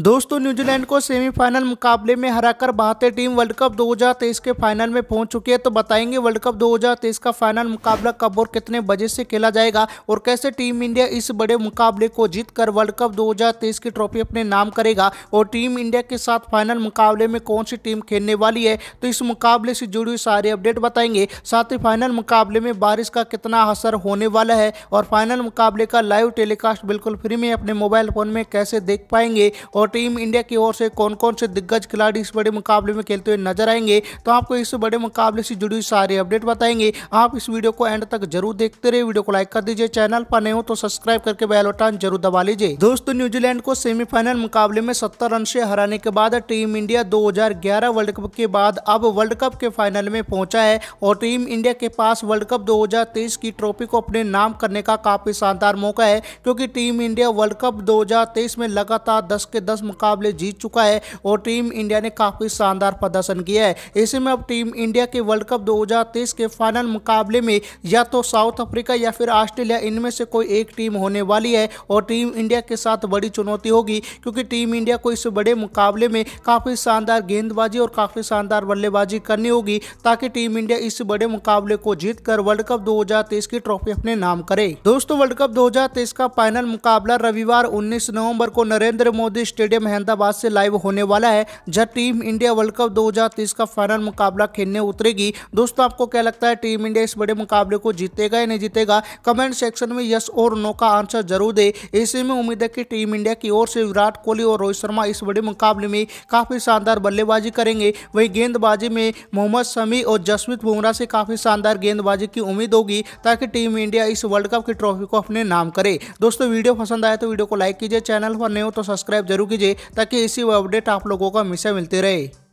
दोस्तों न्यूजीलैंड को सेमीफाइनल मुकाबले में हराकर भारतीय टीम वर्ल्ड कप 2023 के फाइनल में पहुंच चुकी है तो बताएंगे वर्ल्ड कप 2023 का फाइनल मुकाबला कब और कितने बजे से खेला जाएगा और कैसे टीम इंडिया इस बड़े मुकाबले को जीतकर वर्ल्ड कप 2023 की ट्रॉफी अपने नाम करेगा और टीम इंडिया के साथ फाइनल मुकाबले में कौन सी टीम खेलने वाली है तो इस मुकाबले से जुड़ी सारी अपडेट बताएंगे साथ ही फाइनल मुकाबले में बारिश का कितना असर होने वाला है और फाइनल मुकाबले का लाइव टेलीकास्ट बिल्कुल फ्री में अपने मोबाइल फोन में कैसे देख पाएंगे और और टीम इंडिया की ओर से कौन कौन से दिग्गज खिलाड़ी इस बड़े मुकाबले में खेलते हुए नजर आएंगे तो आपको इस बड़े मुकाबले से जुड़ी सारी अपडेट बताएंगे आप इस वीडियो को एंड तक जरूर देखते रहे वीडियो को लाइक कर दीजिए चैनल पर नए हो तो सब्सक्राइब करके बटन जरूर दबा लीजिए दोस्तों न्यूजीलैंड को सेमीफाइनल मुकाबले में सत्तर रन से हराने के बाद टीम इंडिया दो वर्ल्ड कप के बाद अब वर्ल्ड कप के फाइनल में पहुंचा है और टीम इंडिया के पास वर्ल्ड कप दो की ट्रॉफी को अपने नाम करने का काफी शानदार मौका है क्योंकि टीम इंडिया वर्ल्ड कप दो में लगातार दस के दस दस मुकाबले जीत चुका है और टीम इंडिया ने काफ़ी शानदार प्रदर्शन किया है ऐसे में अब टीम इंडिया के वर्ल्ड कप दो के फाइनल मुकाबले में या तो साउथ अफ्रीका या फिर ऑस्ट्रेलिया इनमें से कोई एक टीम होने वाली है और टीम इंडिया के साथ बड़ी चुनौती होगी क्योंकि टीम इंडिया को इस बड़े मुकाबले में काफ़ी शानदार गेंदबाजी और काफ़ी शानदार बल्लेबाजी करनी होगी ताकि टीम इंडिया इस बड़े मुकाबले को जीत कर वर्ल्ड कप 2023 की ट्रॉफी अपने नाम करे दोस्तों वर्ल्ड कप 2023 का फाइनल मुकाबला रविवार 19 नवंबर को नरेंद्र मोदी स्टेडियम स्टेडियम अहमदाबाद से लाइव होने वाला है जब टीम इंडिया वर्ल्ड कप दो का फाइनल मुकाबला खेलने उतरेगी दोस्तों आपको क्या लगता है टीम इंडिया इस बड़े मुकाबले को जीतेगा या नहीं जीतेगा कमेंट सेक्शन में यस और नो का आंसर जरूर दे ऐसे में उम्मीद है कि टीम इंडिया की ओर से विराट कोहली और रोहित शर्मा इस बड़े मुकाबले में काफ़ी शानदार बल्लेबाजी करेंगे वहीं गेंदबाजी में मोहम्मद शमी और जसवीत बुमराह से काफ़ी शानदार गेंदबाजी की उम्मीद होगी ताकि टीम इंडिया इस वर्ल्ड कप की ट्रॉफी को अपने नाम करे दोस्तों वीडियो पसंद आए तो वीडियो को लाइक कीजिए चैनल पर नए हो तो सब्सक्राइब जरूर कीजिए ताकि इसी अपडेट आप लोगों को हमेशा मिलते रहे